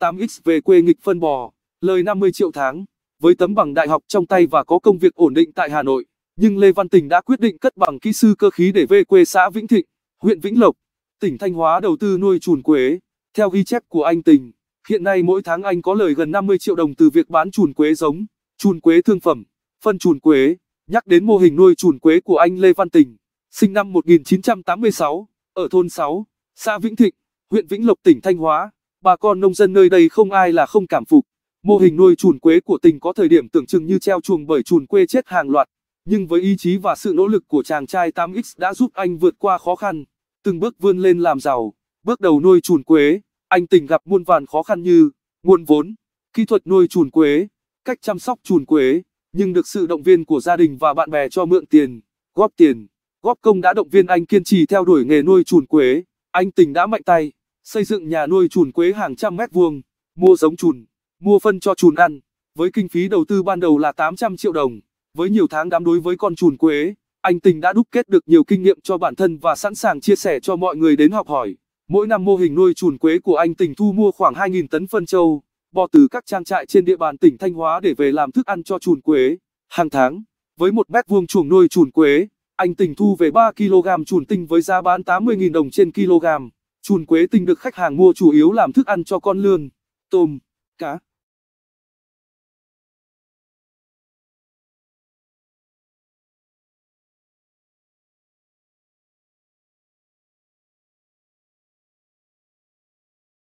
8X về quê nghịch phân bò, lời 50 triệu tháng. Với tấm bằng đại học trong tay và có công việc ổn định tại Hà Nội, nhưng Lê Văn Tình đã quyết định cất bằng kỹ sư cơ khí để về quê xã Vĩnh Thịnh, huyện Vĩnh Lộc, tỉnh Thanh Hóa đầu tư nuôi chuồn quế. Theo ghi chép của anh Tình, hiện nay mỗi tháng anh có lời gần 50 triệu đồng từ việc bán chuồn quế giống, chuồn quế thương phẩm, phân chuồn quế. Nhắc đến mô hình nuôi chuồn quế của anh Lê Văn Tình, sinh năm 1986, ở thôn 6, xã Vĩnh Thịnh, huyện Vĩnh Lộc tỉnh Thanh Hóa bà con nông dân nơi đây không ai là không cảm phục. Mô hình nuôi chuồn quế của tỉnh có thời điểm tưởng chừng như treo chuồng bởi chuồn quê chết hàng loạt, nhưng với ý chí và sự nỗ lực của chàng trai 8X đã giúp anh vượt qua khó khăn, từng bước vươn lên làm giàu. Bước đầu nuôi chuồn quế, anh tỉnh gặp muôn vàn khó khăn như nguồn vốn, kỹ thuật nuôi chuồn quế, cách chăm sóc chuồn quế, nhưng được sự động viên của gia đình và bạn bè cho mượn tiền, góp tiền, góp công đã động viên anh kiên trì theo đuổi nghề nuôi chuồn quế, anh tỉnh đã mạnh tay xây dựng nhà nuôi chuồn quế hàng trăm mét vuông, mua giống chuồn, mua phân cho chuồn ăn, với kinh phí đầu tư ban đầu là 800 triệu đồng. Với nhiều tháng đám đối với con chuồn quế, anh Tình đã đúc kết được nhiều kinh nghiệm cho bản thân và sẵn sàng chia sẻ cho mọi người đến học hỏi. Mỗi năm mô hình nuôi chuồn quế của anh Tình thu mua khoảng 2.000 tấn phân trâu, bò từ các trang trại trên địa bàn tỉnh Thanh Hóa để về làm thức ăn cho chuồn quế. Hàng tháng, với một mét vuông chuồng nuôi chuồn quế, anh Tình thu về 3 kg chuồn tinh với giá bán 80.000 đồng trên kg chuồn quế tinh được khách hàng mua chủ yếu làm thức ăn cho con lươn, tôm, cá.